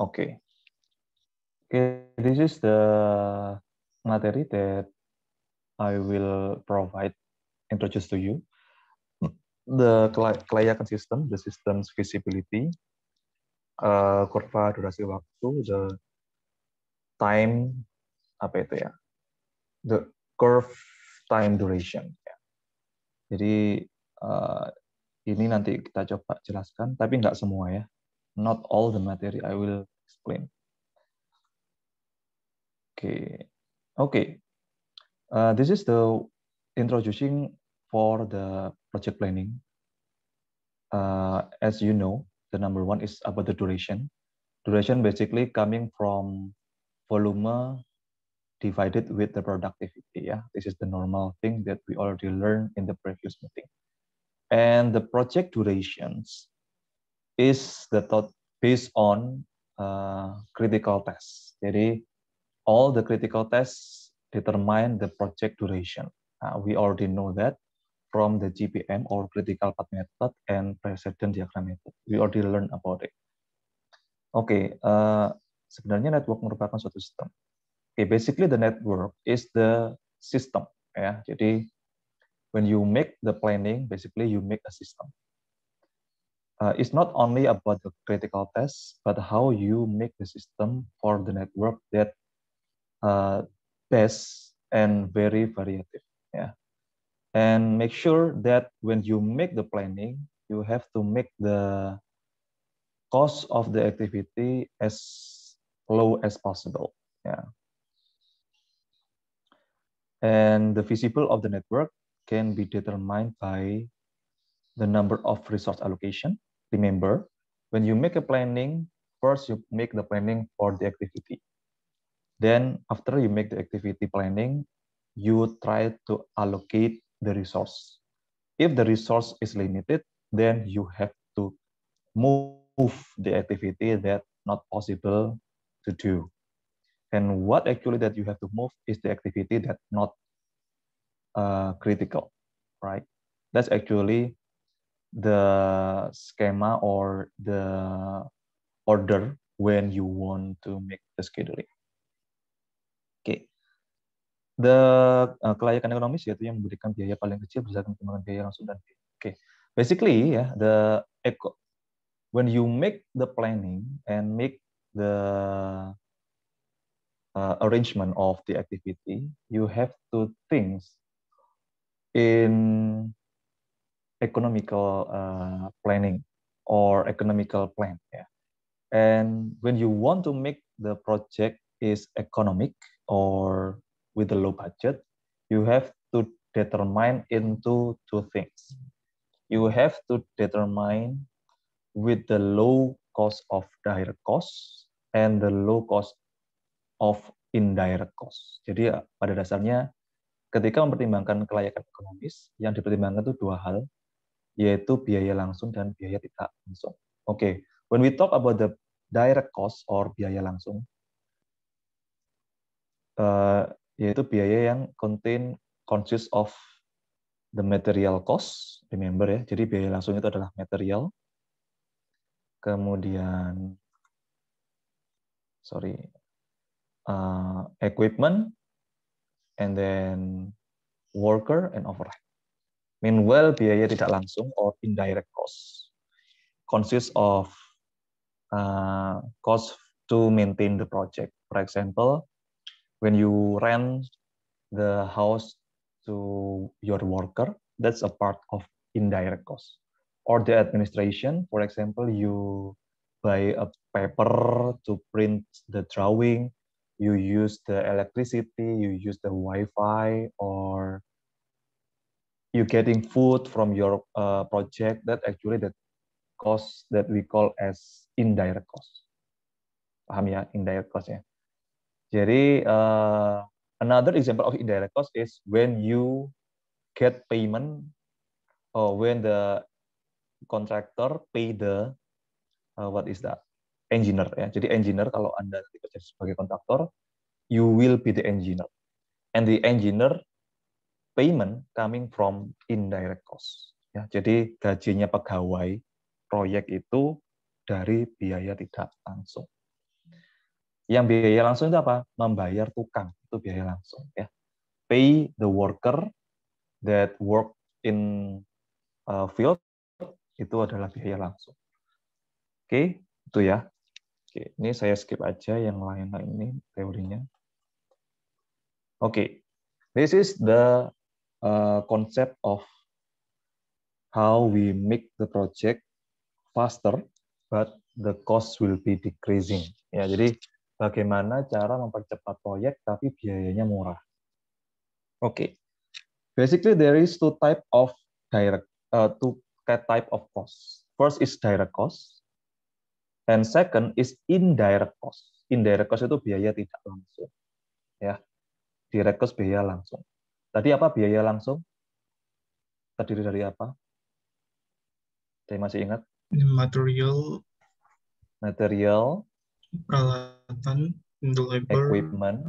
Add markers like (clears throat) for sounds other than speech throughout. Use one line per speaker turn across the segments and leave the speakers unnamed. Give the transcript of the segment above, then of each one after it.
Okay. Okay, this is the material that I will provide, introduce to you. The kelayakan system, the system's visibility, uh, kurva durasi waktu, the time, apa itu ya, the curve time duration. Jadi uh, ini nanti kita coba jelaskan, tapi nggak semua ya. Not all the material I will explain. Okay, okay. Uh, this is the introducing for the project planning. Uh, as you know, the number one is about the duration. Duration basically coming from volume divided with the productivity. Yeah, this is the normal thing that we already learned in the previous meeting. And the project durations is the thought based on Eh, critical test. Jadi all the critical tests determine the project duration. Uh, we already know that from the GPM or critical path method and precedent diagram method. We already learned about it. Oke, okay, uh, eh, sebenarnya network merupakan suatu sistem. Oke, okay, basically the network is the system. Ya, jadi when you make the planning, basically you make a system. uh, it's not only about the critical test, but how you make the system for the network that uh, best and very variative. Yeah. And make sure that when you make the planning, you have to make the cost of the activity as low as possible. Yeah. And the visible of the network can be determined by the number of resource allocation remember, when you make a planning, first you make the planning for the activity. Then after you make the activity planning, you try to allocate the resource. If the resource is limited, then you have to move the activity that not possible to do. And what actually that you have to move is the activity that not uh, critical, right? That's actually the schema or the order when you want to make the scheduling. Oke, okay. the uh, kelayakan ekonomis yaitu yang memberikan biaya paling kecil berdasarkan pertimbangan biaya langsung dan Oke, okay. basically ya yeah, the eco when you make the planning and make the uh, arrangement of the activity, you have to think in economical uh, planning or economical plan. Yeah. And when you want to make the project is economic or with a low budget, you have to determine into two things. You have to determine with the low cost of direct cost and the low cost of indirect cost. Jadi uh, pada dasarnya ketika mempertimbangkan kelayakan ekonomis yang dipertimbangkan itu dua hal, yaitu biaya langsung dan biaya tidak langsung. Oke, okay. when we talk about the direct cost or biaya langsung, uh, yaitu biaya yang contain consists of the material cost, remember ya, jadi biaya langsung itu adalah material, kemudian sorry uh, equipment and then worker and overhead Meanwhile, biaya tidak langsung or indirect cost consists of uh, cost to maintain the project. For example, when you rent the house to your worker, that's a part of indirect cost. Or the administration, for example, you buy a paper to print the drawing, you use the electricity, you use the Wi-Fi, or you getting food from your uh, project that actually that cost that we call as indirect cost paham ya indirect cost ya jadi uh, another example of indirect cost is when you get payment or when the contractor pay the uh, what is that engineer ya jadi engineer kalau anda kerja sebagai kontraktor you will be the engineer and the engineer payment coming from indirect cost. Ya, jadi gajinya pegawai proyek itu dari biaya tidak langsung. Yang biaya langsung itu apa? Membayar tukang itu biaya langsung. Ya, pay the worker that work in uh, field itu adalah biaya langsung. Oke, okay, itu ya. Oke, okay, ini saya skip aja yang lain-lain ini teorinya. Oke, okay. this is the konsep uh, concept of how we make the project faster, but the cost will be decreasing. Ya, jadi bagaimana cara mempercepat proyek tapi biayanya murah. Oke, okay. basically there is two type of direct, uh, two type of cost. First is direct cost, and second is indirect cost. Indirect cost itu biaya tidak langsung, ya. Direct cost biaya langsung. Tadi apa biaya langsung? Terdiri dari apa? Saya masih ingat? Material. Material. Peralatan. Labor. Equipment.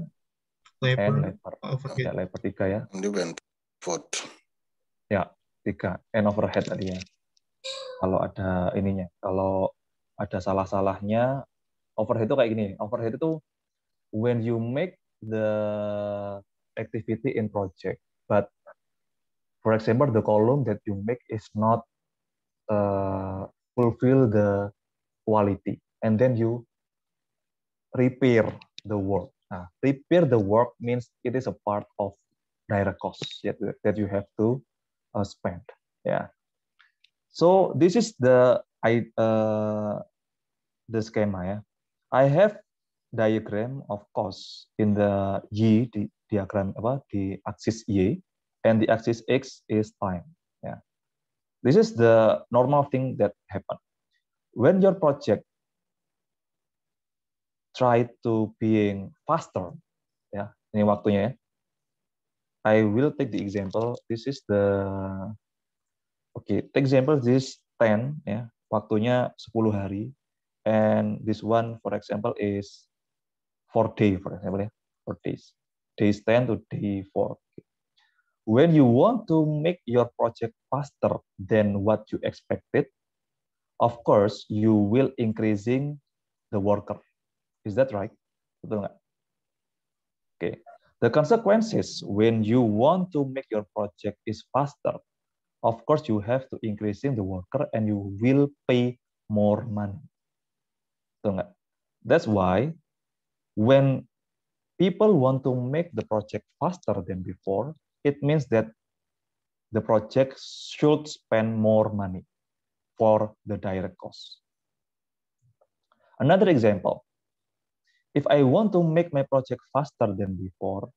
Labor. And labor. Ada labor tiga ya. Food. Ya, tiga. And overhead tadi ya. Kalau ada ininya. Kalau ada salah-salahnya, overhead itu kayak gini. Overhead itu when you make the activity in project. But for example, the column that you make is not uh, fulfill the quality, and then you repair the work. Nah, repair the work means it is a part of direct cost that, you have to uh, spend. Yeah. So this is the I uh, the schema. Yeah. I have diagram of cost in the y di diagram apa di axis y and the axis x is time. Yeah. This is the normal thing that happen. When your project try to being faster, ya, yeah, ini waktunya ya. I will take the example. This is the okay. Take example this 10 ya, yeah, waktunya 10 hari and this one for example is 40, for example, for days, days 10 to day 4. When you want to make your project faster than what you expected, of course, you will increasing the worker. Is that right? Okay. The consequences when you want to make your project is faster, of course, you have to increasing the worker and you will pay more money. That's why when people want to make the project faster than before, it means that the project should spend more money for the direct costs. Another example, if I want to make my project faster than before,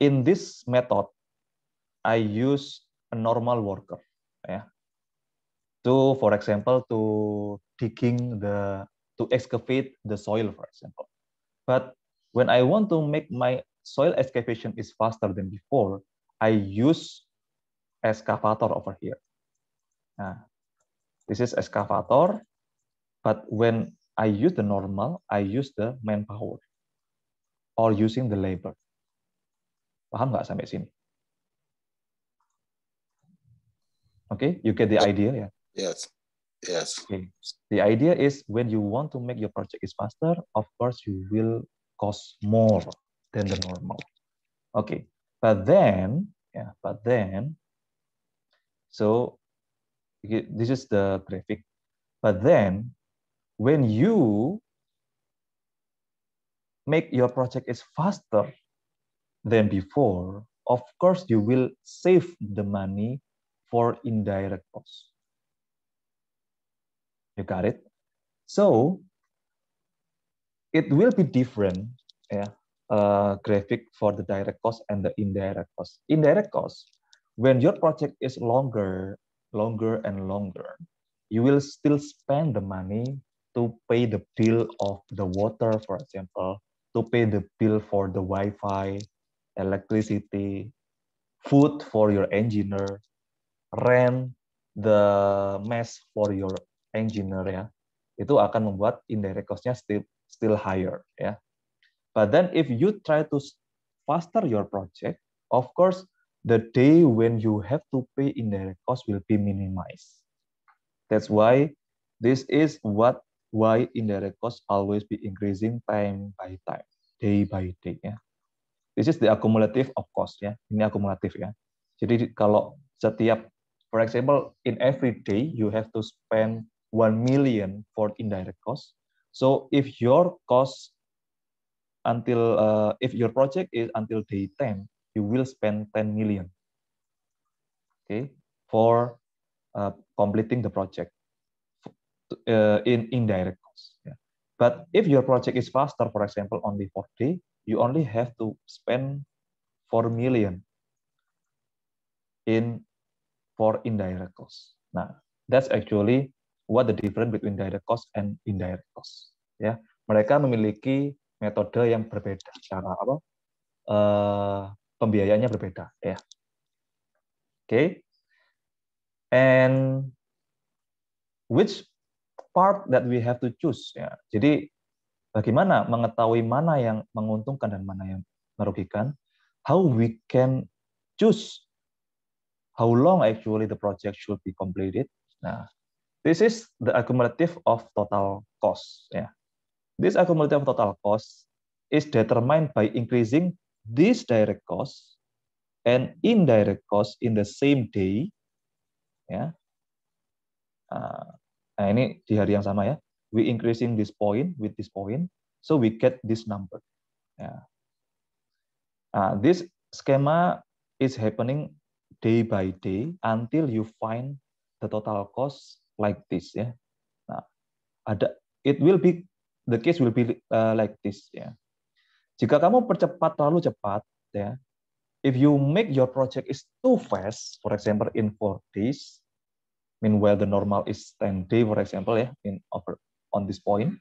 in this method, I use a normal worker yeah, to, for example, to digging the, to excavate the soil, for example. But when I want to make my soil excavation is faster than before, I use excavator over here. Nah, this is excavator, but when I use the normal, I use the manpower or using the labor. Paham nggak sampai sini? Oke, okay, you get the idea ya? Yeah? Yes. Yes. Okay. The idea is when you want to make your project is faster, of course you will cost more than the normal. Okay. But then, yeah, but then, so this is the graphic. But then when you make your project is faster than before, of course you will save the money for indirect costs. You got it? So it will be different yeah, uh, graphic for the direct cost and the indirect cost. Indirect cost, when your project is longer, longer and longer, you will still spend the money to pay the bill of the water, for example, to pay the bill for the Wi-Fi, electricity, food for your engineer, rent, the mess for your engineer ya, itu akan membuat indirect cost-nya still, still higher ya. But then if you try to faster your project, of course the day when you have to pay indirect cost will be minimized. That's why this is what why indirect cost always be increasing time by time, day by day ya. This is the accumulative of cost ya. Ini akumulatif ya. Jadi kalau setiap for example in every day you have to spend 1 million for indirect costs. So if your cost until uh, if your project is until day 10, you will spend 10 million. Okay, for uh, completing the project uh, in indirect costs. Yeah. But if your project is faster, for example, only 40, you only have to spend 4 million in for indirect costs. Now that's actually what the difference between direct cost and indirect cost. Ya, mereka memiliki metode yang berbeda, cara apa uh, pembiayaannya berbeda. Ya, oke. Okay. And which part that we have to choose? Ya, jadi bagaimana mengetahui mana yang menguntungkan dan mana yang merugikan? How we can choose how long actually the project should be completed? Nah, This is the accumulative of total cost. Yeah. This accumulative of total cost is determined by increasing this direct cost and indirect cost in the same day. Uh, Nah, ini di hari yang sama ya. We increasing this point with this point, so we get this number. Yeah. Ya. Uh, this schema is happening day by day until you find the total cost like this ya. Nah, ada it will be the case will be uh, like this ya. Jika kamu percepat terlalu cepat ya, if you make your project is too fast, for example in 4 days, meanwhile the normal is 10 day for example ya in over on this point.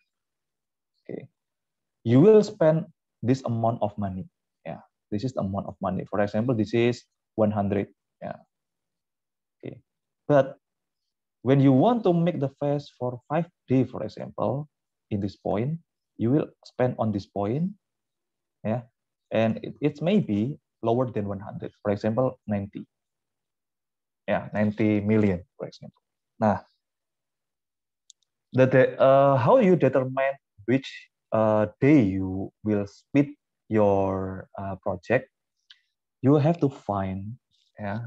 Okay. You will spend this amount of money. Ya. Yeah. This is the amount of money. For example, this is 100. Ya. Yeah. Okay. But when you want to make the phase for 5 day, for example, in this point, you will spend on this point, yeah, and it, it may be lower than 100, for example, 90. Yeah, 90 million, for example. Now, the, the, uh, how you determine which uh, day you will split your uh, project, you have to find yeah,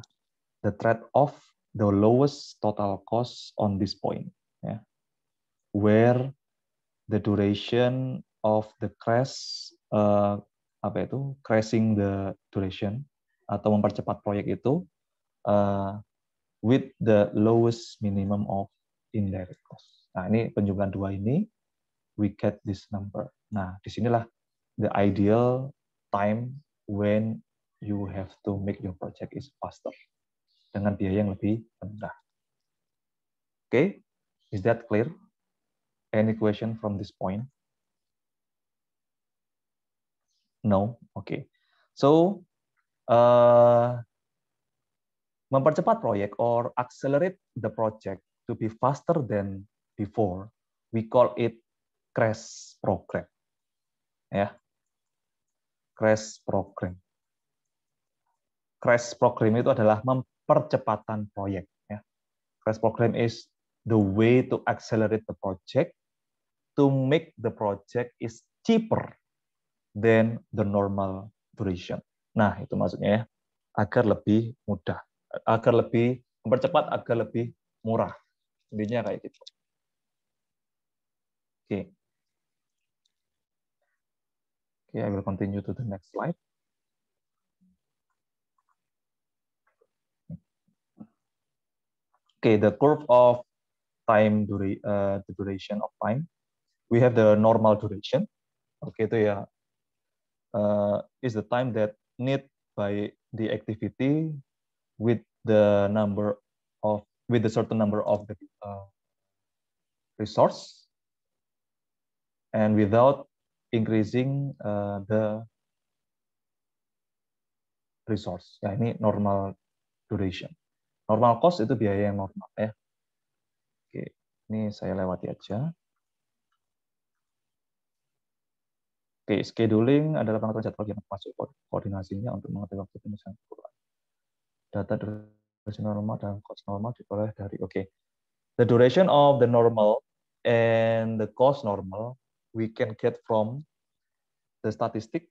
the trade-off the lowest total cost on this point, yeah, where the duration of the crash uh, apa itu crashing the duration atau mempercepat proyek itu uh, with the lowest minimum of indirect cost. Nah ini penjumlahan dua ini we get this number. Nah disinilah the ideal time when you have to make your project is faster dengan biaya yang lebih rendah. Oke, okay? is that clear? Any question from this point? No, oke. Okay. So, uh, mempercepat proyek or accelerate the project to be faster than before, we call it crash program. Ya, yeah. crash program. Crash program itu adalah percepatan proyek. Ya. Crash program is the way to accelerate the project to make the project is cheaper than the normal duration. Nah, itu maksudnya ya. Agar lebih mudah, agar lebih mempercepat, agar lebih murah. Intinya kayak gitu. Oke. Okay. Okay, I will continue to the next slide. okay, the curve of time dura uh, the duration of time. We have the normal duration. Okay, so yeah, uh, is the time that need by the activity with the number of with a certain number of the uh, resource and without increasing uh, the resource. Yeah, ini normal duration. Normal cost itu biaya yang normal ya. Oke, ini saya lewati aja. Oke, scheduling adalah pengaturan jadwal yang masuk koordinasinya untuk mengetahui waktu penyelesaian keperluan. Data duration normal dan cost normal diperoleh dari oke. Okay. The duration of the normal and the cost normal we can get from the statistic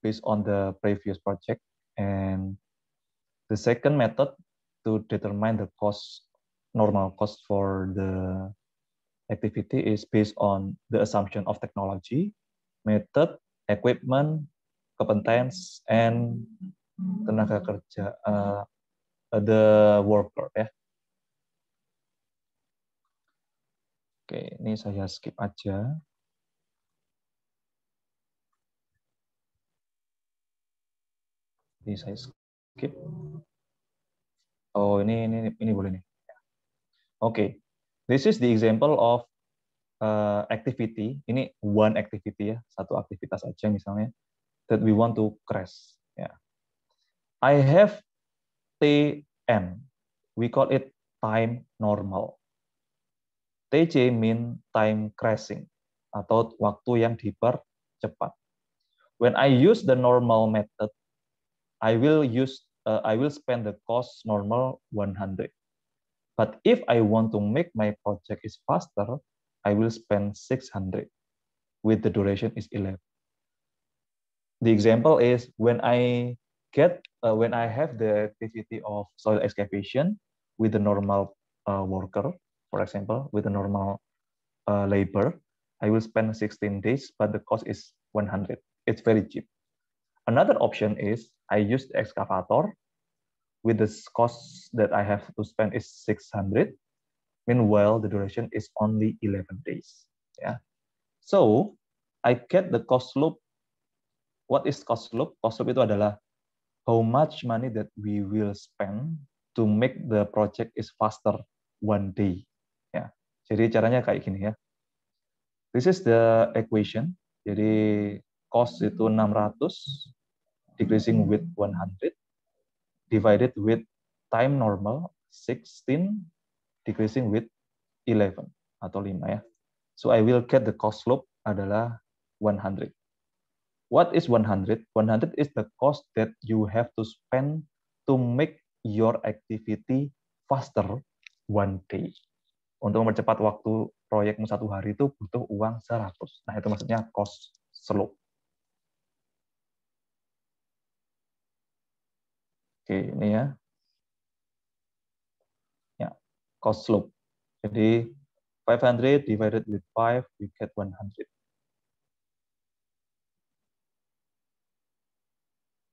based on the previous project and the second method to determine the cost, normal cost for the activity is based on the assumption of technology, method, equipment, competence, and tenaga kerja, uh, the worker ya. Oke, ini saya skip aja. Ini saya skip. Oh, ini ini ini boleh nih. Oke. Okay. This is the example of uh, activity. Ini one activity ya, satu aktivitas aja misalnya that we want to crash. Ya. Yeah. I have TN. We call it time normal. TC mean time crashing atau waktu yang dipercepat. When I use the normal method, I will use uh, I will spend the cost normal 100. But if I want to make my project is faster, I will spend 600 with the duration is 11. The example is when I get, uh, when I have the activity of soil excavation with the normal uh, worker, for example, with the normal uh, labor, I will spend 16 days, but the cost is 100. It's very cheap. Another option is I use the excavator with the cost that I have to spend is 600. Meanwhile, the duration is only 11 days. Yeah. So I get the cost loop. What is cost loop? Cost loop itu adalah how much money that we will spend to make the project is faster one day. Ya. Jadi caranya kayak gini ya. This is the equation. Jadi cost itu 600 decreasing with 100 divided with time normal 16 decreasing with 11 atau 5 ya. So I will get the cost slope adalah 100. What is 100? 100 is the cost that you have to spend to make your activity faster one day. Untuk mempercepat waktu proyekmu satu hari itu butuh uang 100. Nah, itu maksudnya cost slope. Oke, ini ya. Ya, cost loop. Jadi 500 divided with 5, we get 100.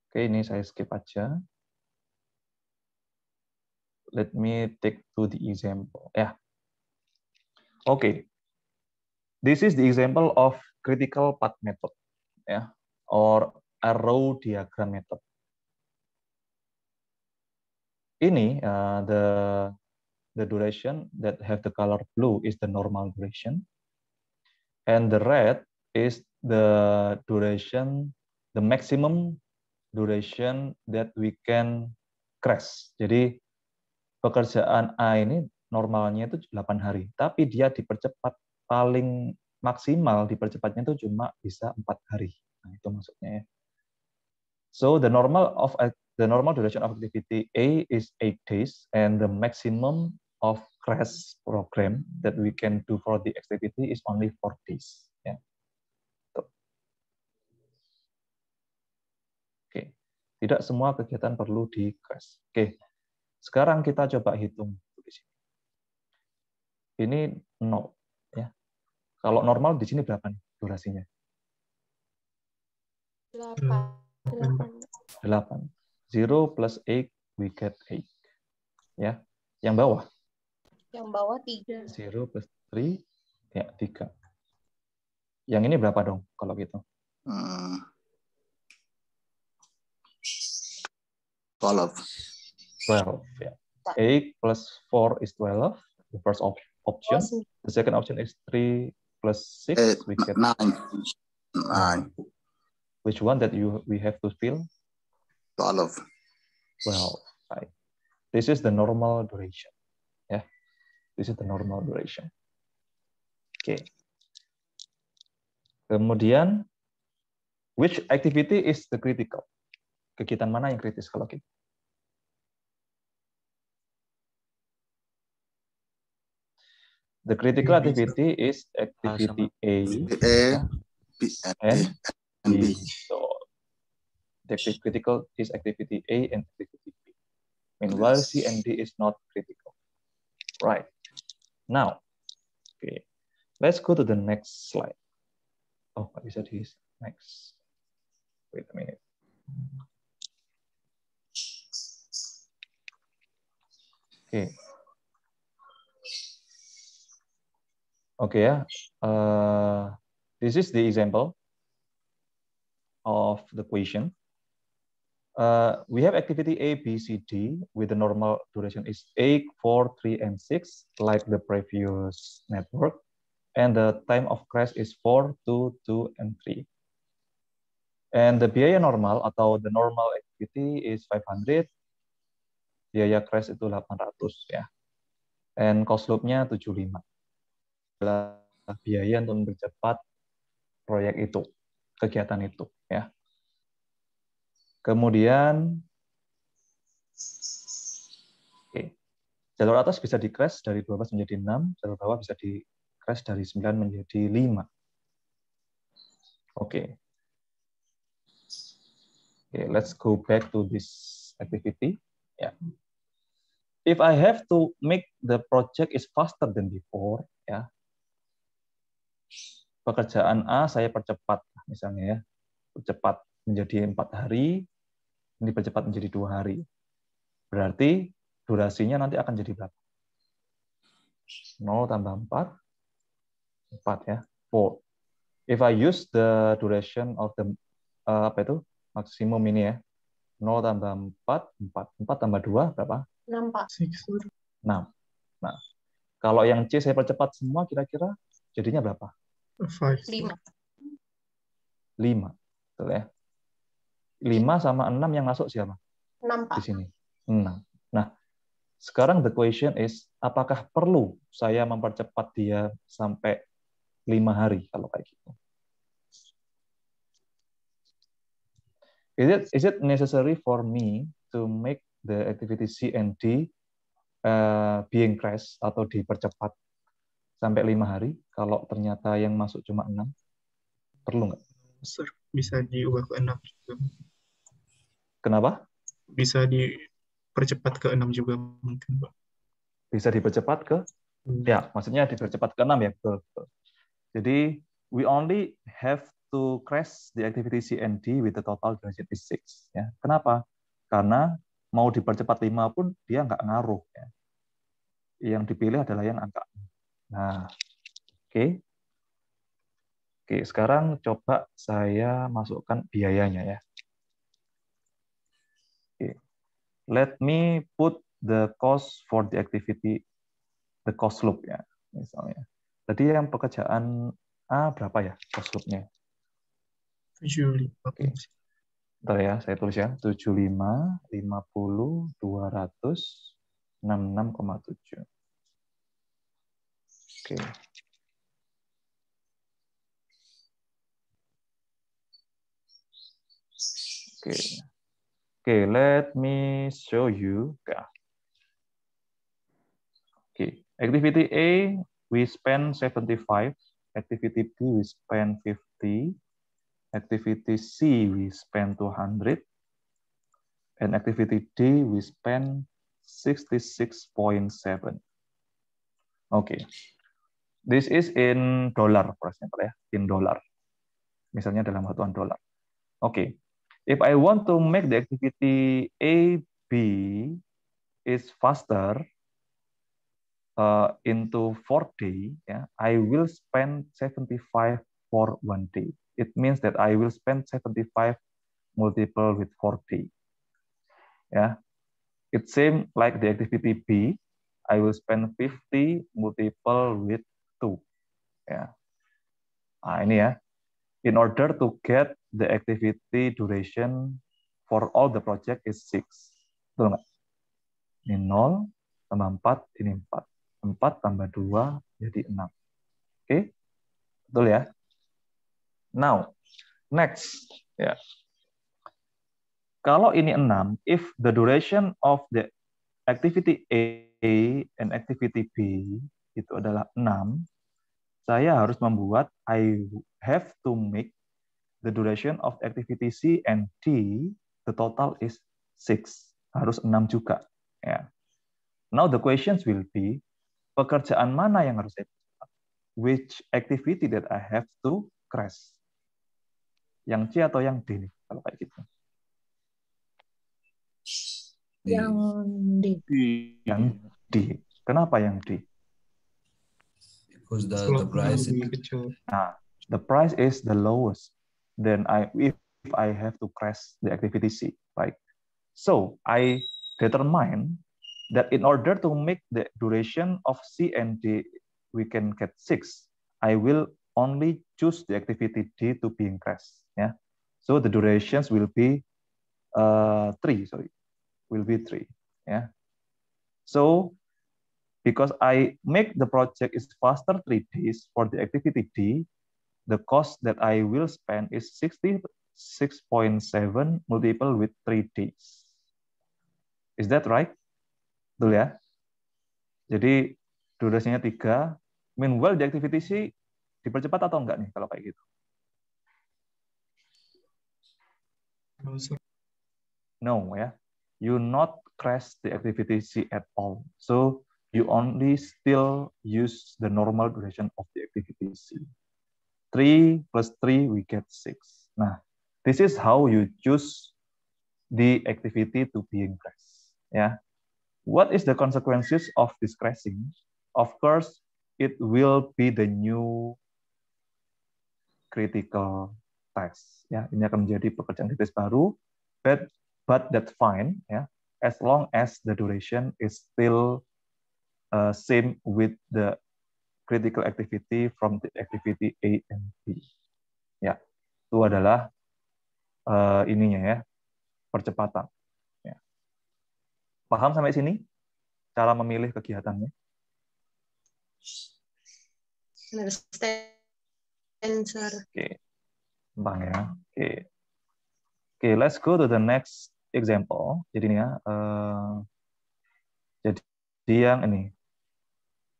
Oke, ini saya skip aja. Let me take to the example. Ya. Yeah. Oke. Okay. This is the example of critical path method. Ya. Yeah. Or arrow diagram method ini uh, the the duration that have the color blue is the normal duration and the red is the duration the maximum duration that we can crash. Jadi pekerjaan A ini normalnya itu 8 hari, tapi dia dipercepat paling maksimal dipercepatnya itu cuma bisa 4 hari. Nah, itu maksudnya ya. So the normal of the normal duration of activity A is eight days, and the maximum of crash program that we can do for the activity is only four days. Yeah. okay. tidak semua kegiatan perlu di crash. Oke, okay. sekarang kita coba hitung. Ini nol, ya. Kalau normal di sini berapa nih durasinya? Delapan. Delapan. 0 plus 8, we get 8. Ya, yang bawah. Yang bawah 3. 0 plus 3, ya 3. Yang ini berapa dong kalau gitu? Uh, 12. 12, ya. 8 plus 4 is 12, the first op option. The second option is 3 plus 6, Eight, we get 9. 9. Which one that you we have to fill? to Allah? Well, right. this is the normal duration. Yeah, this is the normal duration. Oke. Okay. Kemudian, which activity is the critical? Kegiatan mana yang kritis kalau kita? The critical activity is activity ah, A, A, B, and e, B. So that is critical is activity A and activity B.
Meanwhile, C and
D is not critical. Right. Now, okay, let's go to the next slide. Oh, what is that? Is next. Wait a minute. Okay. Okay, yeah. Uh, this is the example of the question. uh, we have activity A, B, C, D with the normal duration is 8, 4, 3, and 6, like the previous network. And the time of crash is 4, 2, 2, and 3. And the biaya normal atau the normal activity is 500, biaya crash itu 800 ya. And cost loop-nya 75. Biaya untuk mempercepat proyek itu, kegiatan itu ya. Kemudian okay. jalur atas bisa di crash dari 12 menjadi 6, jalur bawah bisa di crash dari 9 menjadi 5. Oke. Okay, let's go back to this activity. Yeah. If I have to make the project is faster than before, ya. Yeah. Pekerjaan A saya percepat misalnya ya. Percepat menjadi empat hari, ini dipercepat menjadi dua hari. Berarti durasinya nanti akan jadi berapa? 0 tambah 4, 4 ya, 4. If I use the duration of the, uh, apa itu, maksimum ini ya, 0 tambah 4, 4, 4 tambah 2 berapa? 6, Pak. 6. Nah, kalau yang C saya percepat semua kira-kira jadinya berapa? 5. 5. Betul ya. 5 sama 6 yang masuk siapa? 6, Pak. Di sini. 6. Nah, sekarang the question is, apakah perlu saya mempercepat dia sampai 5 hari kalau kayak gitu? Is it, is it necessary for me to make the activity C and D uh, eh, being crash atau dipercepat sampai 5 hari kalau ternyata yang masuk cuma 6? perlu nggak? Bisa diubah ke 6 juga. Gitu. Kenapa? Bisa dipercepat ke enam juga mungkin, Pak. Bisa dipercepat ke? Hmm. Ya, maksudnya dipercepat ke enam ya, betul, betul. Jadi, we only have to crash the activity C with the total duration is 6. Ya. Kenapa? Karena mau dipercepat lima pun dia nggak ngaruh. Ya. Yang dipilih adalah yang angka. Nah, oke. Okay. Oke, sekarang coba saya masukkan biayanya ya. let me put the cost for the activity the cost loop ya misalnya. Jadi yang pekerjaan A berapa ya cost loopnya? nya 75. Oke. Okay. Bentar ya, saya tulis ya. 75, 50, 200, 66,7. Oke. Okay. Oke. Okay okay, let me show you. Okay, activity A, we spend 75. Activity B, we spend 50. Activity C, we spend 200. And activity D, we spend 66.7. Okay. This is in dollar, for example, ya. In dollar. Misalnya dalam satuan dolar. Oke. Okay. If I want to make the activity A, B is faster uh, into day, yeah, I will spend 75 for one day. It means that I will spend 75 multiple with 40. Yeah, it same like the activity B. I will spend 50 multiple with 2. Yeah. Nah, ini ya in order to get the activity duration for all the project is 6. Betul nggak? Ini 0, tambah 4, ini 4. 4 tambah 2 jadi 6. Oke? Okay? Betul ya? Now, next. Ya. Yeah. Kalau ini 6, if the duration of the activity A and activity B itu adalah 6, saya harus membuat I have to make the duration of activity C and D, the total is six Harus enam juga. Ya. Now the questions will be, pekerjaan mana yang harus saya buat? Which activity that I have to crash? Yang C atau yang D nih, kalau kayak gitu? Yang D. Yang D. Kenapa yang D? Who's the, the price? Nah, the price is the lowest. Then I if, if I have to crash the activity C, right? So I determine that in order to make the duration of C and D, we can get six. I will only choose the activity D to be in Yeah. So the durations will be uh, three. Sorry, will be three. Yeah. So because I make the project is faster three days for the activity D, the cost that I will spend is 66.7 multiple with three days. Is that right? Betul ya? Jadi durasinya tiga. Meanwhile the activity C dipercepat atau enggak nih kalau kayak gitu? No ya. You not crash the activity C at all. So you only still use the normal duration of the activity C. 3 plus three we get six. Nah, this is how you choose the activity to in increased. Yeah. What is the consequences of this crashing? Of course, it will be the new critical task. Yeah. ini akan menjadi pekerjaan kritis baru, but but that's fine. Yeah. as long as the duration is still Uh, same with the critical activity from the activity A and B. Ya, itu adalah uh, ininya ya, percepatan. Ya. Paham sampai sini? Cara memilih kegiatannya? Oke, okay. ya. Oke, okay. okay, let's go to the next example. Jadi ini ya, uh, yang ini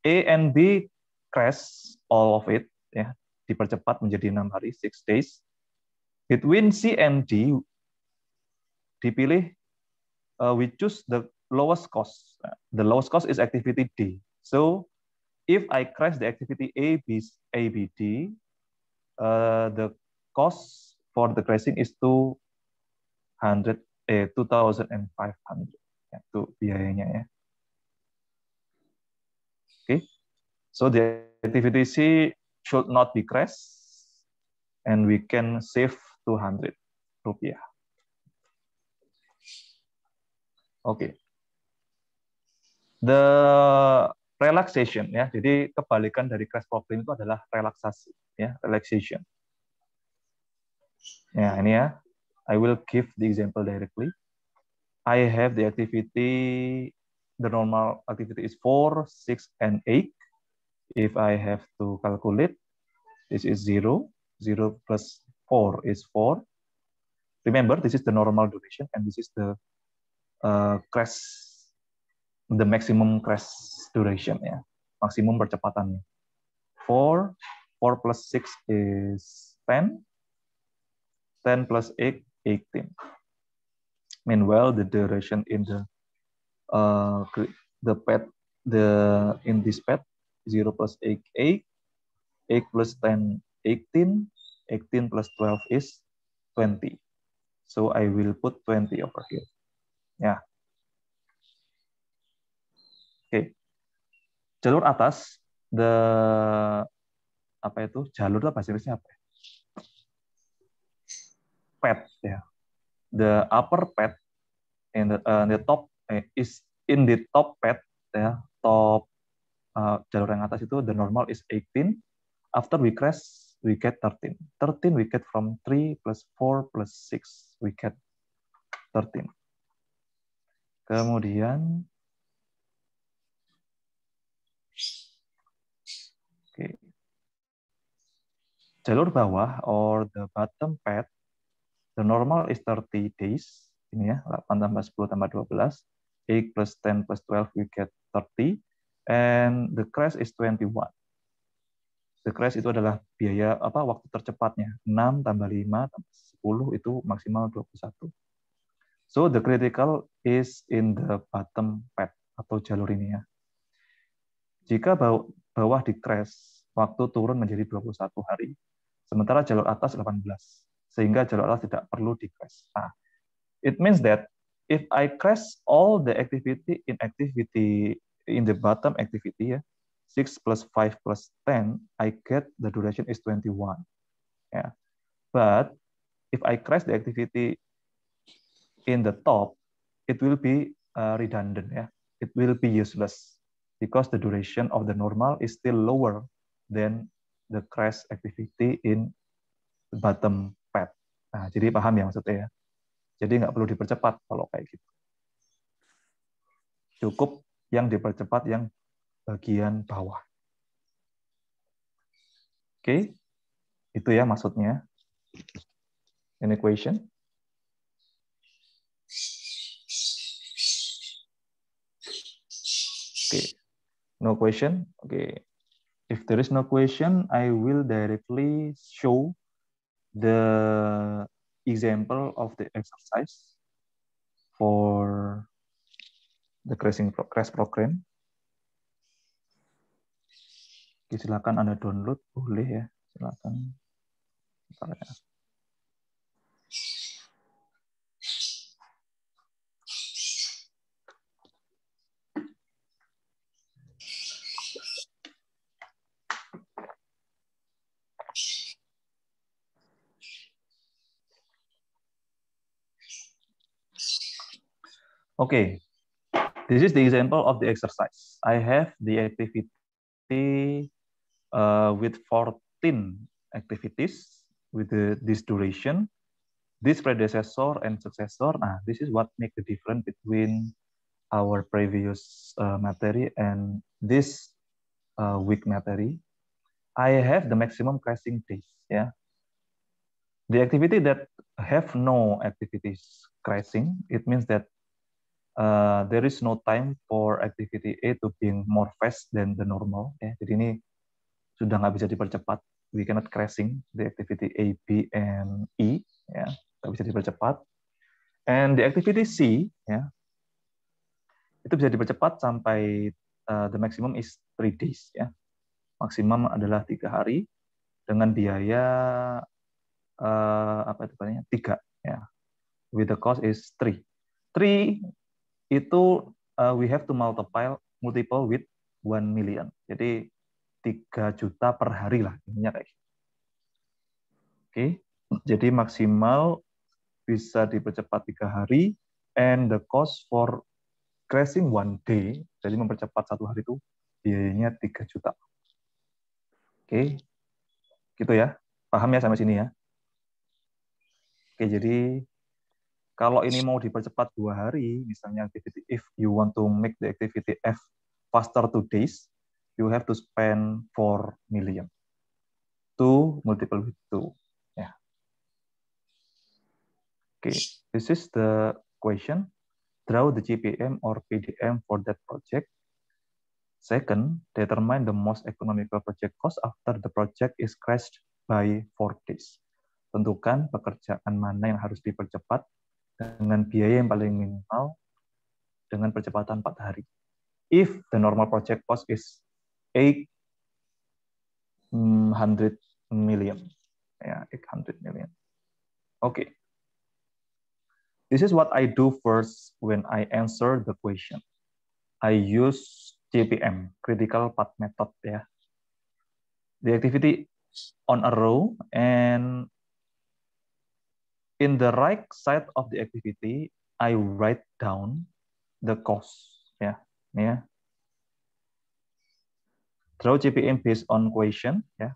A and B crash all of it ya dipercepat menjadi enam hari six days between C and D dipilih uh, we choose the lowest cost the lowest cost is activity D so if I crash the activity A B A B D uh, the cost for the crashing is two hundred eh two thousand and 2500 ya, itu biayanya ya So the activity C should not be crashed, and we can save 200 rupiah. Oke. Okay. The relaxation ya. Jadi kebalikan dari crash problem itu adalah relaksasi ya, relaxation. Ya, ini ya. I will give the example directly. I have the activity the normal activity is 4, 6 and 8. If I have to calculate, this is zero. Zero plus four is four. Remember, this is the normal duration, and this is the uh, crash, the maximum crash duration, ya. Maksimum percepatannya. Four, four plus six is ten. Ten plus eight, eighteen. Meanwhile, the duration in the uh, the pet the in this pet 0 plus 8, 8. 8 plus 10, 18. 18 plus 12 is 20. So I will put 20 over here. Ya. Oke. Okay. Jalur atas, the apa itu? Jalur lah bahasa Inggrisnya apa? Ya? Pet, ya. The upper pet and the, uh, the top eh, is in the top pet, ya, top uh, jalur yang atas itu the normal is 18. After we crash, we get 13. 13 we get from 3 plus 4 plus 6 we get 13. Kemudian Okay. Jalur bawah or the bottom path the normal is 30 days. Ini ya, 8 tambah 10 tambah 12. 8 plus 10 plus 12 we get 30 and the crash is 21. The crash itu adalah biaya apa waktu tercepatnya. 6 tambah 5 tambah 10 itu maksimal 21. So the critical is in the bottom path atau jalur ini ya. Jika bawah di crash, waktu turun menjadi 21 hari, sementara jalur atas 18, sehingga jalur atas tidak perlu di crash. Nah, it means that if I crash all the activity in activity in the bottom activity ya, 6 plus 5 plus 10, I get the duration is 21. Yeah. But if I crash the activity in the top, it will be uh, redundant. Yeah. It will be useless because the duration of the normal is still lower than the crash activity in the bottom path. Nah, jadi paham ya maksudnya ya. Jadi nggak perlu dipercepat kalau kayak gitu. Cukup yang dipercepat yang bagian bawah. Oke, okay? itu ya maksudnya an equation. Oke, okay. no question. Oke, okay. if there is no question, I will directly show the example of the exercise for the crashing crash program. Oke, silakan Anda download boleh ya, silakan. Ya. Oke, This is the example of the exercise. I have the activity uh, with 14 activities with the, this duration, this predecessor and successor. Nah, this is what makes the difference between our previous uh, material and this uh, week material. I have the maximum crossing days. Yeah, the activity that have no activities crashing, it means that uh, there is no time for activity A to being more fast than the normal. Ya. Jadi ini sudah nggak bisa dipercepat. We cannot crashing the activity A, B, and E. Ya. Nggak bisa dipercepat. And the activity C, ya, itu bisa dipercepat sampai uh, the maximum is three days. Ya. Maksimum adalah tiga hari dengan biaya uh, apa itu namanya tiga. Ya. With the cost is three. Three itu uh, we have to multiply multiple with one million. Jadi tiga juta per hari lah intinya kayak gitu. Oke. Jadi maksimal bisa dipercepat tiga hari and the cost for crashing one day, jadi mempercepat satu hari itu biayanya tiga juta. Oke. Gitu ya. Paham ya sampai sini ya? Oke, jadi kalau ini mau dipercepat dua hari, misalnya activity if you want to make the activity F faster two days, you have to spend 4 million. Two multiple with two. Yeah. Okay, this is the question. Draw the GPM or PDM for that project. Second, determine the most economical project cost after the project is crashed by four days. Tentukan pekerjaan mana yang harus dipercepat dengan biaya yang paling minimal dengan percepatan 4 hari. If the normal project cost is 800 mm, million. Ya, yeah, 800 million. Oke. Okay. This is what I do first when I answer the question. I use CPM, critical path method ya. The activity on a row and in the right side of the activity, I write down the cost. Ya, ini ya. Draw GPM based on question. Ya.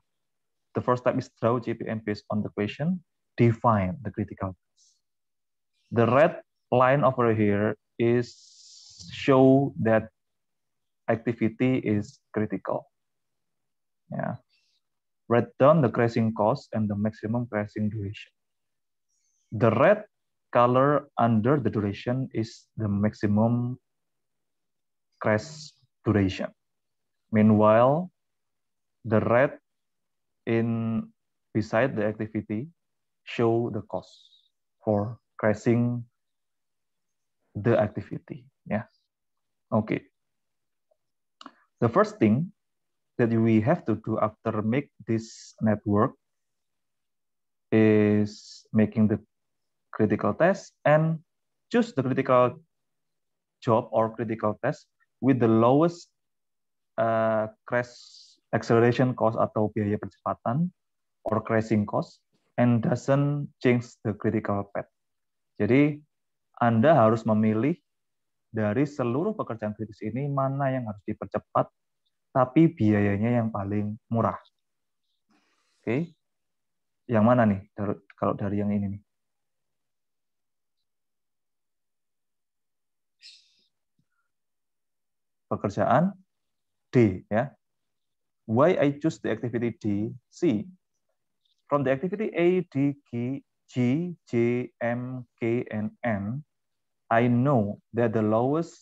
The first step is draw GPM based on the question. Define the critical mass. The red line over here is show that activity is critical. Yeah. Write down the crashing cost and the maximum crashing duration. the red color under the duration is the maximum crash duration. Meanwhile, the red in beside the activity show the cost for crashing the activity. Yeah. Okay. The first thing that we have to do after make this network is making the critical test and choose the critical job or critical test with the lowest uh, crash acceleration cost atau biaya percepatan or crashing cost and doesn't change the critical path. Jadi Anda harus memilih dari seluruh pekerjaan kritis ini mana yang harus dipercepat tapi biayanya yang paling murah. Oke. Okay. Yang mana nih? kalau dari yang ini nih. pekerjaan D ya. Why I choose the activity D, C. From the activity A, D, G, G, J, M, K, and N, I know that the lowest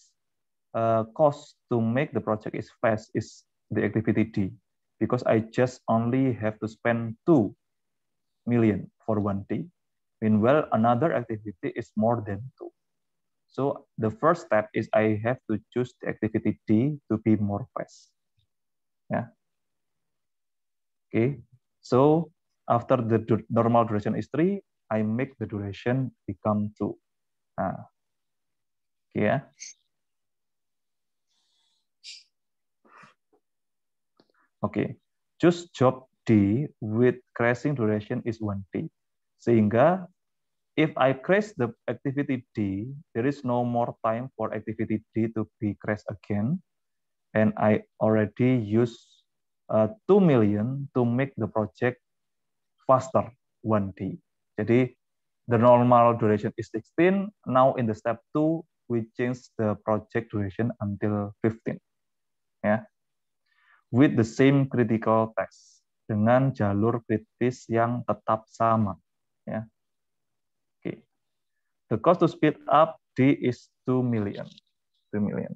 uh, cost to make the project is fast is the activity D because I just only have to spend 2 million for one day. Meanwhile, another activity is more than two. So the first step is I have to choose the activity D to be more fast. Yeah. Okay. So after the normal duration is three, I make the duration become two. Uh, Okay, Yeah. okay. choose job D with crashing duration is one day. Sehingga If I crash the activity D, there is no more time for activity D to be crashed again. And I already use uh, 2 million to make the project faster, 1D. Jadi, the normal duration is 16. Now in the step 2, we change the project duration until 15. Yeah, With the same critical test. Dengan jalur kritis yang tetap sama. Yeah. The cost to speed up D is 2 million. 2 million.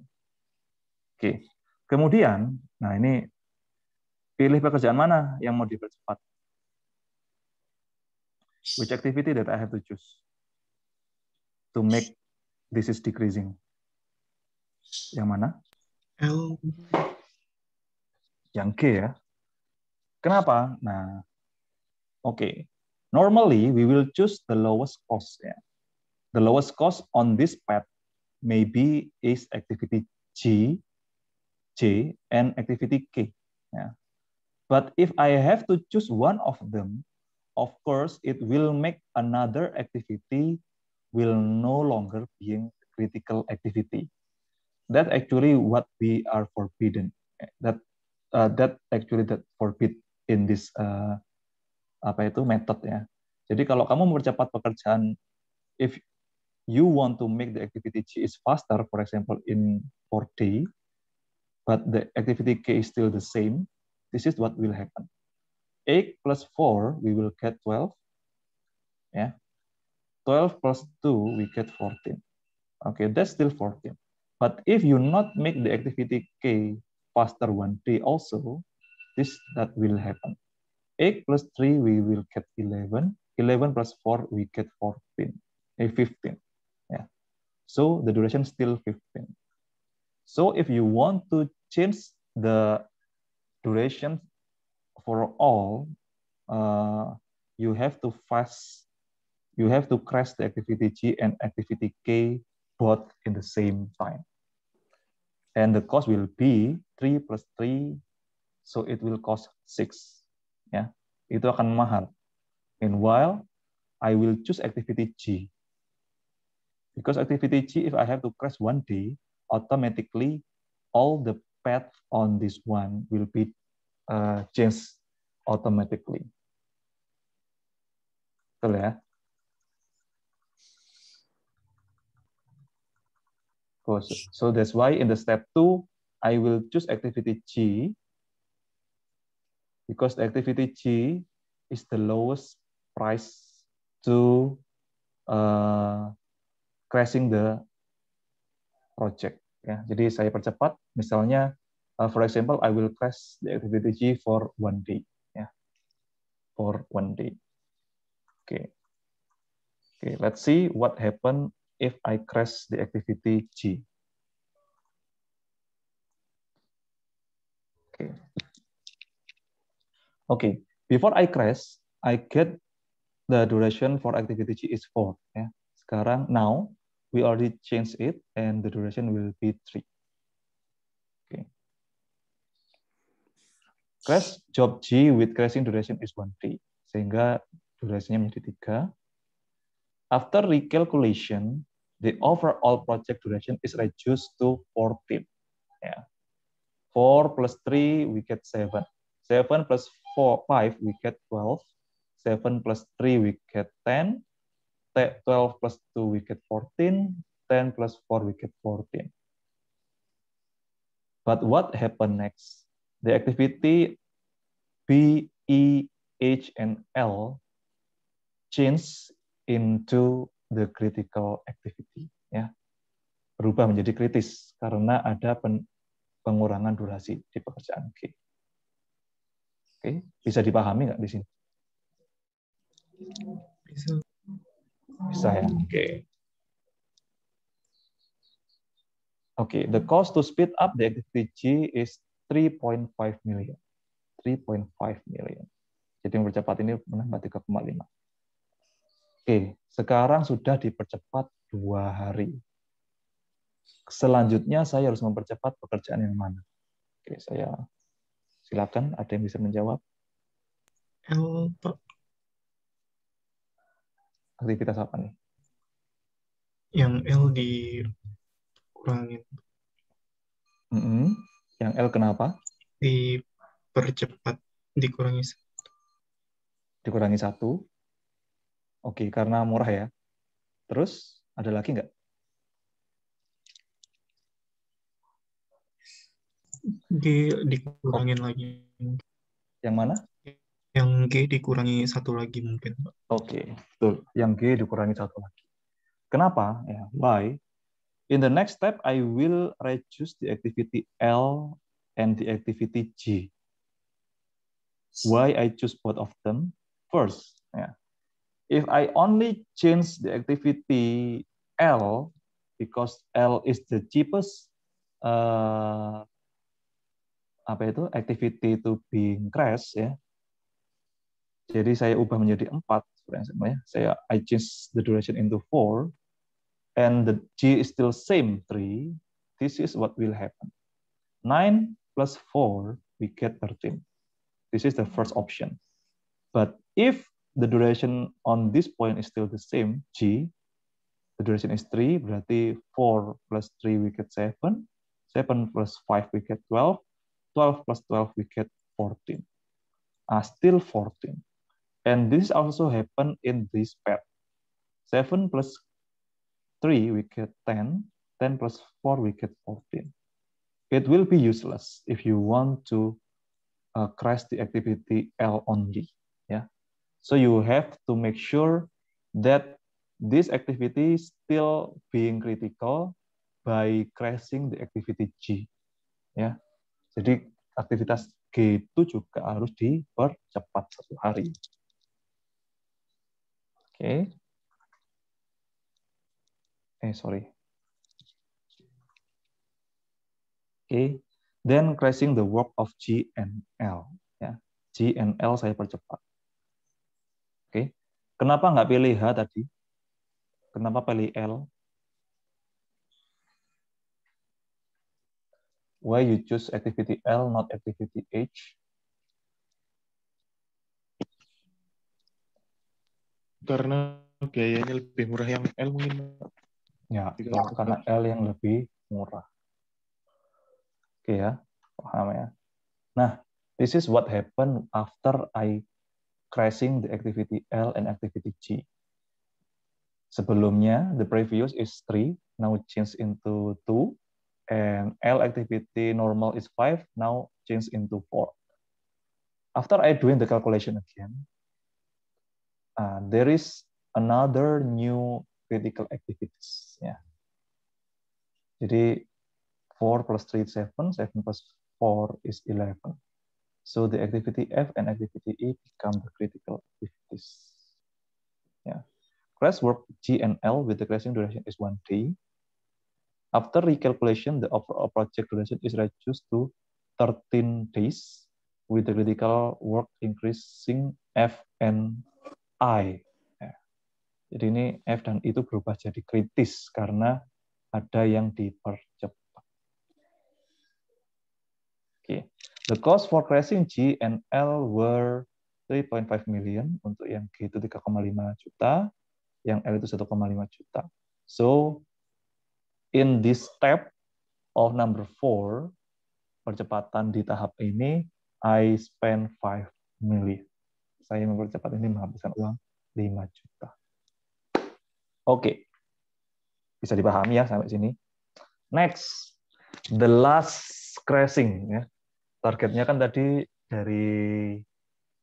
Oke. Kemudian, nah ini pilih pekerjaan mana yang mau dipercepat. Which activity that I have to choose to make this is decreasing. Yang mana? L. Yang K ya. Kenapa? Nah, oke. Okay. Normally we will choose the lowest cost ya the lowest cost on this path maybe is activity G, J, and activity K. Yeah. But if I have to choose one of them, of course, it will make another activity will no longer being critical activity. That actually what we are forbidden. That uh, that actually that forbid in this uh, apa itu method ya. Jadi kalau kamu mempercepat pekerjaan, if you want to make the activity G is faster, for example, in 4D, but the activity K is still the same, this is what will happen. 8 plus 4, we will get 12. Yeah. 12 plus 2, we get 14. Okay, that's still 14. But if you not make the activity K faster one day also, this that will happen. 8 plus 3, we will get 11. 11 plus 4, we get 14, a eh, 15. So the duration still 15. So if you want to change the duration for all, uh, you have to fast, you have to crash the activity G and activity K both in the same time. And the cost will be 3 plus 3, so it will cost 6. Yeah, itu akan mahal. Meanwhile, I will choose activity G. Because activity G, if I have to crash one day, automatically all the path on this one will be uh, changed automatically. Betul ya? So that's why in the step two, I will choose activity G because activity G is the lowest price to uh, crashing the project. Ya, jadi saya percepat, misalnya, uh, for example, I will crash the activity G for one day. Ya. For one day. Oke. Okay. Okay, let's see what happen if I crash the activity G. Okay. Okay, before I crash, I get the duration for activity G is 4. Ya. Sekarang, now, we already changed it and the duration will be three. Okay. Crash job G with crashing duration is one day, sehingga durasinya menjadi tiga. After recalculation, the overall project duration is reduced to 14. Yeah. 4 plus 3, we get 7. 7 plus 4, 5, we get 12. 7 plus 3, we get 10. 12 plus 2 we get 14, 10 plus 4 we get 14. But what happened next? The activity B, E, H, and L change into the critical activity. Ya, berubah menjadi kritis karena ada pen, pengurangan durasi di pekerjaan G. Oke, bisa dipahami nggak di sini? Bisa. Bisa ya? Hmm. Oke. Okay. Oke, okay, the cost to speed up the activity G is 3.5 million. 3.5 million. Jadi mempercepat ini menambah 3,5. Oke, okay, sekarang sudah dipercepat dua hari. Selanjutnya saya harus mempercepat pekerjaan yang mana? Oke, okay, saya silakan ada yang bisa menjawab aktivitas apa nih? Yang L dikurangin. Mm -hmm. Yang L kenapa? Dipercepat, dikurangi satu. Dikurangi satu. Oke, karena murah ya. Terus ada lagi nggak? Di dikurangin oh. lagi. Yang mana? yang G dikurangi satu lagi mungkin Oke, okay, betul. Yang G dikurangi satu lagi. Kenapa? Ya, why? In the next step, I will reduce the activity L and the activity G. Why I choose both of them? First, yeah. if I only change the activity L, because L is the cheapest uh, apa itu activity to be crash ya jadi saya ubah menjadi 4 sebenarnya. Saya I change the duration into 4 and the G is still same 3. This is what will happen. 9 plus 4 we get 13. This is the first option. But if the duration on this point is still the same, G, the duration is 3, berarti 4 plus 3 we get 7, 7 plus 5 we get 12, 12 plus 12 we get 14. Ah, still 14. And this also happen in this path. 7 plus 3, we get 10. 10 plus 4, we get 14. It will be useless if you want to uh, crash the activity L only. Yeah. So you have to make sure that this activity is still being critical by crashing the activity G. Yeah. Jadi aktivitas G itu juga harus dipercepat satu hari. Oke. Okay. Eh, sorry. Oke. Okay. Then crashing the work of G and L. Ya. G and L saya percepat. Oke. Okay. Kenapa nggak pilih H tadi? Kenapa pilih L? Why you choose activity L, not activity H? karena biayanya lebih murah yang L mungkin ya, ya karena L yang lebih murah oke ya paham ya nah this is what happened after I crashing the activity L and activity G sebelumnya the previous is three, now change into two, and L activity normal is five, now change into four. after I doing the calculation again Uh, there is another new critical activities. Ya. Jadi 4 plus 3 is 7, 7 plus 4 is 11. So the activity F and activity E become the critical activities. Yeah. Class work G and L with the classing duration is one day. After recalculation, the overall project duration is reduced to 13 days with the critical work increasing F and I. Jadi ini F dan I itu berubah jadi kritis karena ada yang dipercepat. Oke. The cost for crashing G and L were 3.5 million untuk yang G itu 3,5 juta, yang L itu 1,5 juta. So in this step of number 4 percepatan di tahap ini I spend 5 million saya mempercepat ini menghabiskan uang 5 juta. Oke. Bisa dipahami ya sampai sini. Next, the last crashing ya. Targetnya kan tadi dari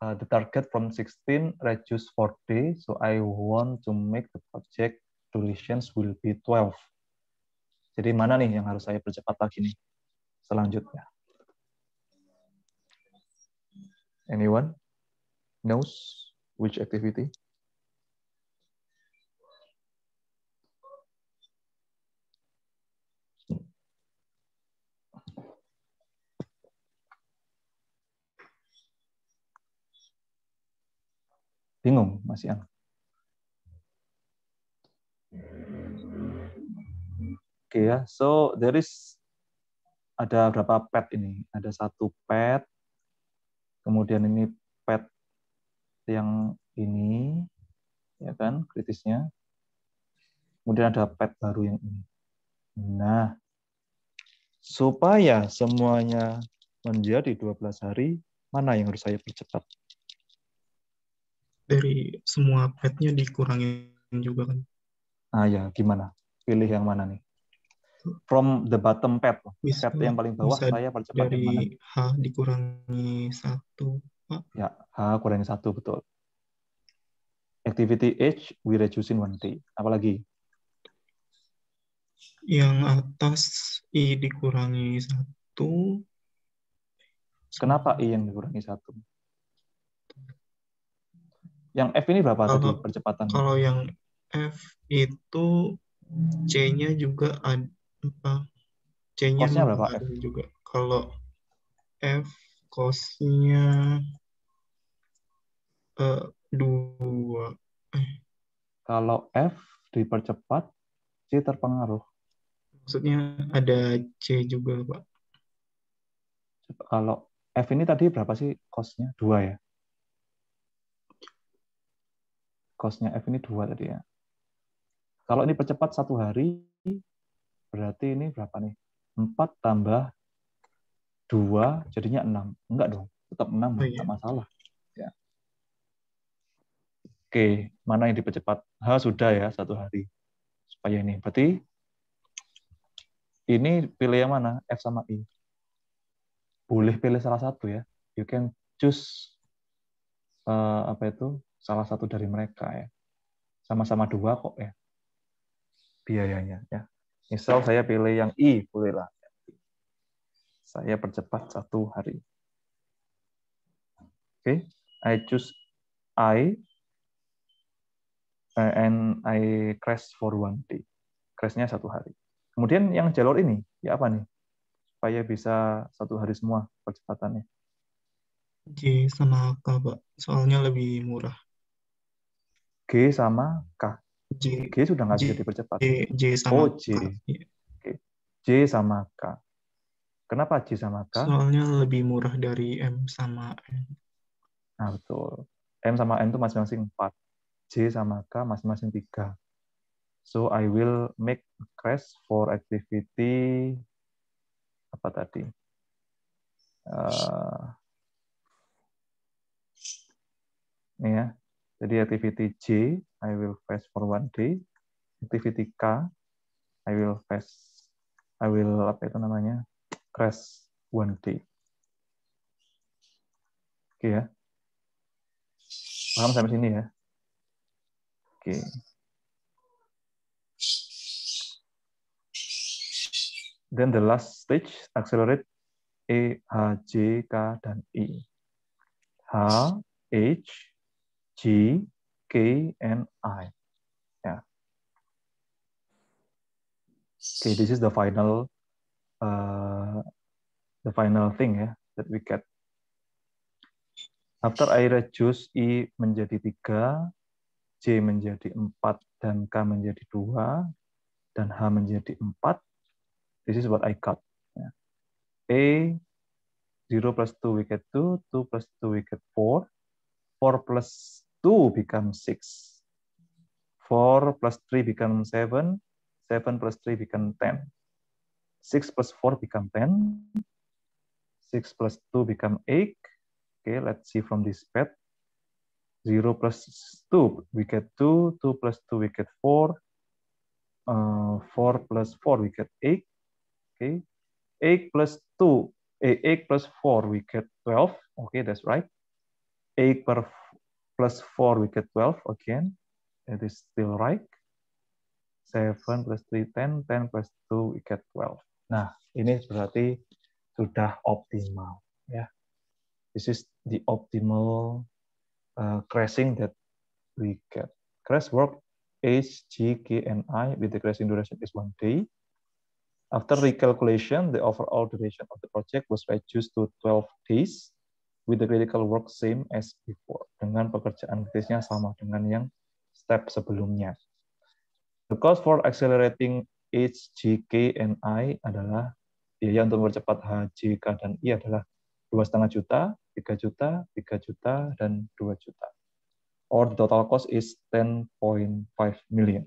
uh, the target from 16 reduce 4 so I want to make the project duration will be 12. Jadi mana nih yang harus saya percepat lagi nih selanjutnya? Anyone? knows which activity? Bingung, Mas Yang? Oke okay, ya, so there is ada berapa pet ini? Ada satu pet, kemudian ini pet yang ini, ya kan, kritisnya. Kemudian ada pet baru yang ini. Nah, supaya semuanya menjadi 12 hari, mana yang harus saya percepat? Dari semua petnya dikurangi juga kan? Ah ya, gimana? Pilih yang mana nih? From the bottom pet, yang paling bawah saya percepat dari mana? H dikurangi satu Ya, H ah, kurangi satu betul. Activity H, we reduce in one t Apalagi? Yang atas, I dikurangi satu. Kenapa I yang dikurangi satu? Yang F ini berapa kalau, tadi percepatan? Kalau yang F itu C-nya juga ada C-nya berapa F? juga. Kalau F kosnya uh, eh, 2. Kalau F dipercepat, C terpengaruh. Maksudnya ada C juga, Pak. Kalau F ini tadi berapa sih kosnya? Dua ya? Kosnya F ini dua tadi ya. Kalau ini percepat satu hari, berarti ini berapa nih? 4 tambah dua jadinya enam enggak dong tetap enam oh, iya. masalah ya oke mana yang dipercepat ha sudah ya satu hari supaya ini berarti ini pilih yang mana f sama i boleh pilih salah satu ya you can choose uh, apa itu salah satu dari mereka ya sama-sama dua kok ya biayanya ya misal saya pilih yang i bolehlah saya percepat satu hari. Oke, okay. I choose I and I crash for one day. Crashnya satu hari. Kemudian yang jalur ini, ya apa nih? Supaya bisa satu hari semua percepatannya. G sama K, Pak. Soalnya lebih murah. G sama K. J, G sudah nggak bisa dipercepat. G, J sama oh, J. K. J iya. sama K. Kenapa C sama K? Soalnya lebih murah dari M sama N. Nah, betul. M sama N itu masing-masing 4. C sama K masing-masing 3. So, I will make crash for activity apa tadi? Uh, ya. Jadi activity J, I will fast for one day. Activity K, I will fast, I will apa itu namanya? Rest one day. Oke ya. Paham sampai sini ya? Oke. Then the last stage, accelerate E, H, J, K, dan I. E. H, H, G, K, and I. Yeah. Okay, this is the final uh, the final thing ya that we get. After I reduce I menjadi 3, J menjadi 4, dan K menjadi 2, dan H menjadi 4, this is what I got. Ya. A, 0 plus 2, we get 2. 2 plus 2, we get 4. 4 plus 2 becomes 6. 4 plus 3 becomes 7. 7 plus 3 becomes 10. 6 plus 4 become 10. 6 plus 2 become 8. Okay, let's see from this path. 0 plus 2, we get 2. 2 plus 2, we get 4. Uh, 4 plus 4, we get 8. Okay, 8 plus 2, eh, 8 plus 4, we get 12. Okay, that's right. 8 per plus 4, we get 12 again. It is still right. 7 plus 3, 10. 10 plus 2, we get 12. Nah, ini berarti sudah optimal. Ya, this is the optimal uh, crashing that we get. Crash work H, G, K, and I with the crashing duration is one day. After recalculation, the overall duration of the project was reduced to 12 days with the critical work same as before. Dengan pekerjaan kritisnya sama dengan yang step sebelumnya. The cost for accelerating H, G, K, and I adalah biaya untuk mempercepat H, G, K, dan I adalah 2,5 juta, 3 juta, 3 juta, dan 2 juta. Or the total cost is 10.5 million.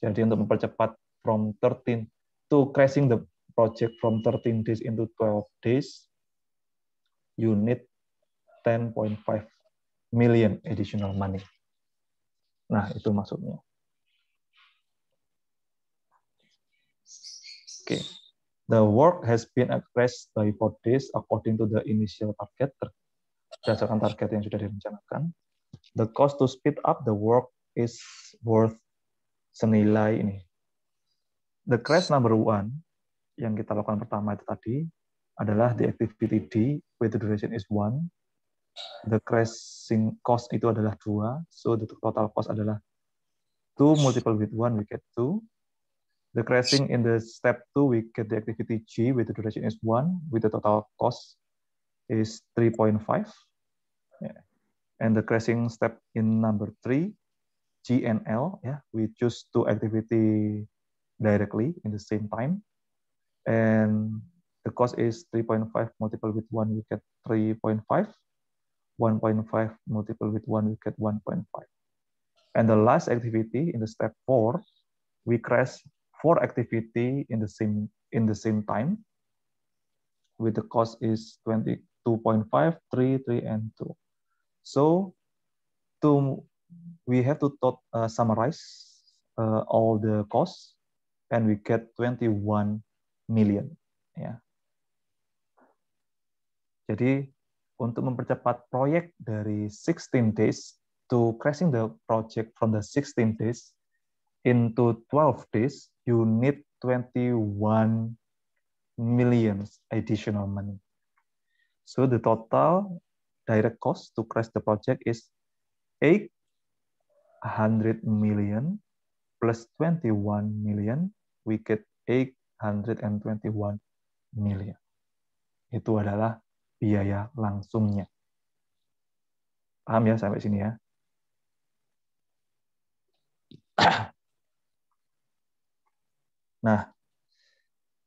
Jadi untuk mempercepat from 13 to crashing the project from 13 days into 12 days, you need 10.5 million additional money. Nah, itu maksudnya. Okay. The work has been addressed by bodies according to the initial target, berdasarkan target yang sudah direncanakan. The cost to speed up the work is worth senilai ini. The crash number one yang kita lakukan pertama itu tadi adalah the activity D with the duration is one. The crashing cost itu adalah dua, so the total cost adalah two multiple with one we get two. The crashing in the step two, we get the activity G with the duration is one, with the total cost is 3.5. Yeah. And the crashing step in number three, G and L, yeah, we choose two activity directly in the same time. And the cost is 3.5 multiple with one, we get 3.5. 1.5 multiple with one, we get 1.5. And the last activity in the step four, we crash four activity in the same in the same time with the cost is 22.5 3 3 and 2 so to we have to tot, uh, summarize uh, all the costs and we get 21 million ya jadi untuk mempercepat proyek dari 16 days to crashing the project from the 16 days into 12 days you need 21 millions additional money. So the total direct cost to crash the project is 800 million plus 21 million, we get 821 million. Itu adalah biaya langsungnya. Paham ya sampai sini ya? (clears throat) Nah,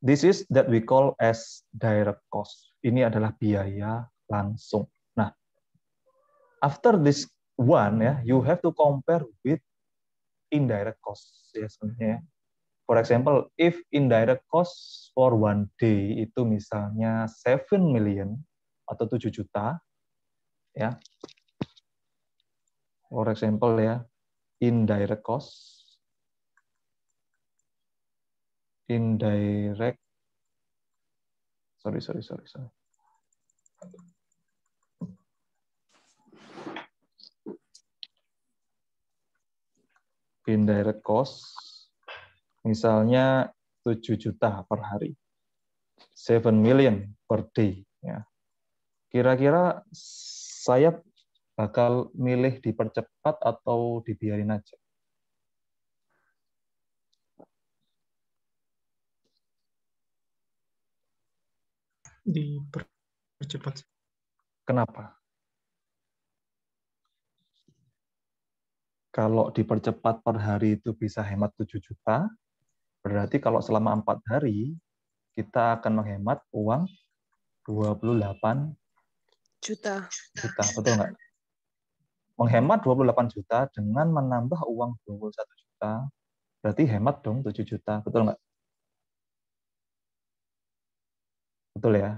this is that we call as direct cost. Ini adalah biaya langsung. Nah, after this one ya, you have to compare with indirect cost ya, ya. For example, if indirect cost for one day itu misalnya 7 million atau 7 juta ya. For example ya, indirect cost indirect sorry sorry sorry sorry indirect cost misalnya 7 juta per hari 7 million per day ya kira-kira saya bakal milih dipercepat atau dibiarin aja dipercepat. Kenapa? Kalau dipercepat per hari itu bisa hemat 7 juta, berarti kalau selama empat hari kita akan menghemat uang 28 juta. Juta, betul nggak? Menghemat 28 juta dengan menambah uang 21 juta, berarti hemat dong 7 juta, betul nggak? Betul ya?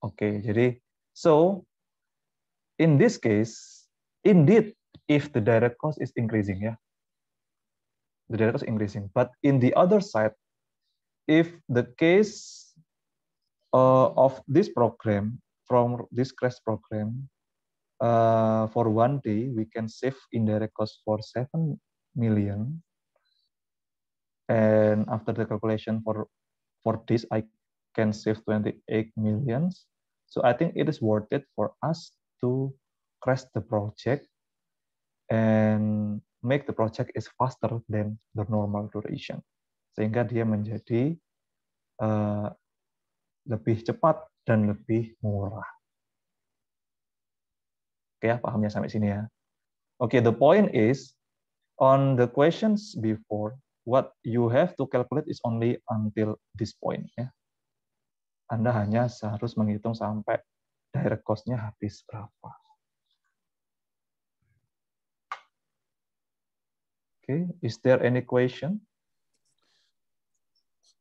Oke, okay, jadi so in this case, indeed if the direct cost is increasing ya. The direct cost increasing, but in the other side if the case uh, of this program from this crash program uh, for one day, we can save indirect cost for 7 million. And after the calculation for, for this, I can save 28 millions. So I think it is worth it for us to crash the project and make the project is faster than the normal duration. Sehingga dia menjadi uh, lebih cepat dan lebih murah. Oke, okay, ya, pahamnya sampai sini ya. Oke, okay, the point is on the questions before, what you have to calculate is only until this point. Ya. Anda hanya harus menghitung sampai direct cost-nya habis berapa. Oke, okay. is there any question?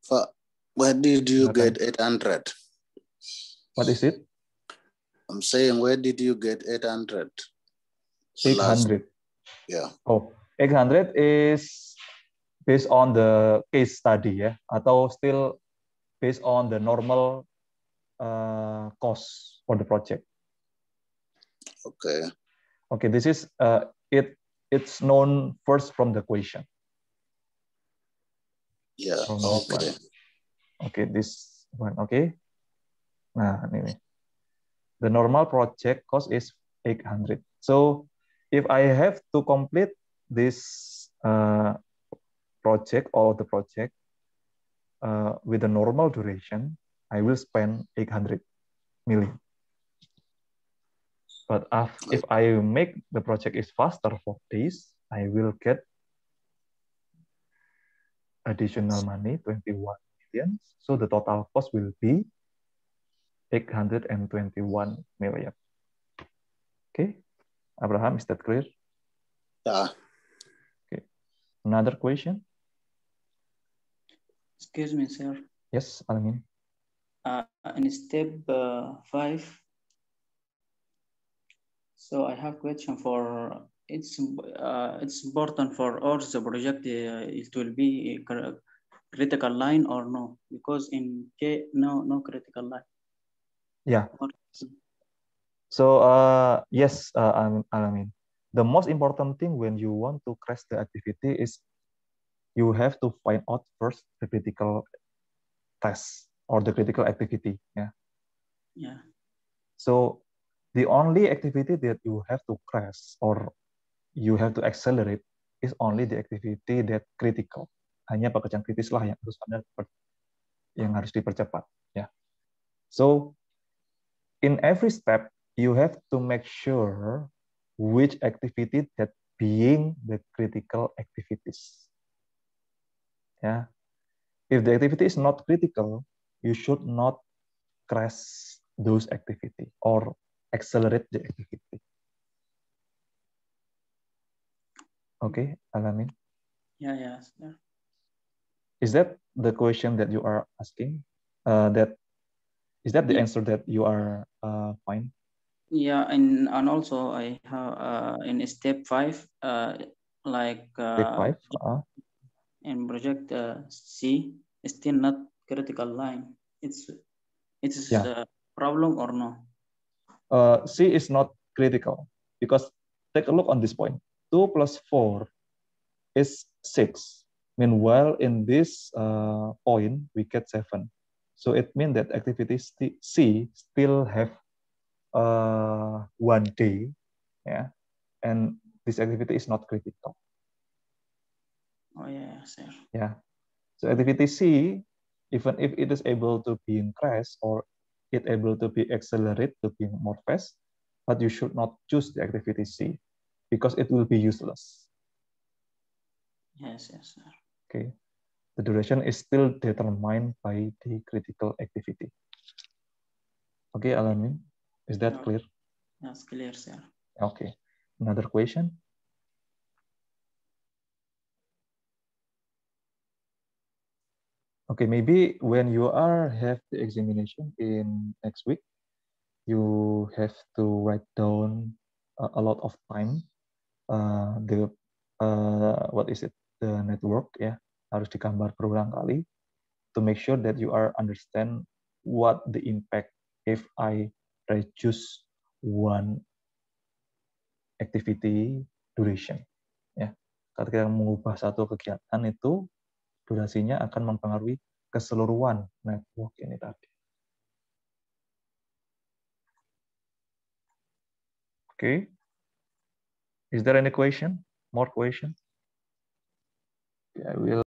Pak, where did you get 800? What is it? I'm saying where did you get 800? 800. Last, yeah. Oh, 800 is based on the case study ya, atau still based on the normal uh, cost for the project. Okay. Okay, this is uh, it. It's known first from the equation. Yeah. From okay. Okay, this one. Okay. Nah, anyway, the normal project cost is 800. So if I have to complete this uh, project, all the project, uh, with a normal duration, I will spend 800 million. But if I make the project is faster for days, I will get additional money, 21 million. So the total cost will be 821 million. Okay, Abraham, is that clear? Yeah. Okay. Another question? Excuse me, sir. Yes, Alamin. Uh, in step uh, five, so I have question for it's uh, it's important for all the project uh, it will be critical line or no because in K no no critical line. Yeah. So uh, yes, uh, I mean the most important thing when you want to crash the activity is you have to find out first the critical test or the critical activity. Yeah. Yeah. So the only activity that you have to crash or you have to accelerate is only the activity that critical. Hanya pekerjaan kritis lah yang harus anda yang harus dipercepat. Yeah. So in every step you have to make sure which activity that being the critical activities. Ya. If the activity is not critical, you should not crash those activity or accelerate the activity. Oke, okay, Alamin. Ya, yeah, ya. Yeah. Is that the question that you are asking? Uh, that is that the answer that you are uh, find? Yeah, and and also I have uh, in step five, uh, like uh, step five. Uh -huh. and project uh, C is still not critical line. It's it's yeah. a uh, problem or no? Uh, C is not critical because take a look on this point. Two plus four is six. Meanwhile, in this uh, point, we get seven. So it means that activity C still have uh, one day, yeah, and this activity is not critical. Oh yeah, iya, Ya. Yeah. So activity C, even if it is able to be increased or it able to be accelerated to be more fast, but you should not choose the activity C because it will be useless. Yes, yes, sir. Okay. The duration is still determined by the critical activity. Okay, Alamin, is that oh. clear? That's clear, sir. Okay. Another question? Okay, maybe when you are have the examination in next week, you have to write down a, a lot of time uh, the uh, what is it the network ya yeah, harus digambar berulang kali to make sure that you are understand what the impact if I reduce one activity duration ya yeah. ketika mengubah satu kegiatan itu durasinya akan mempengaruhi keseluruhan network ini tadi. Okay. Is there any question? More question? I will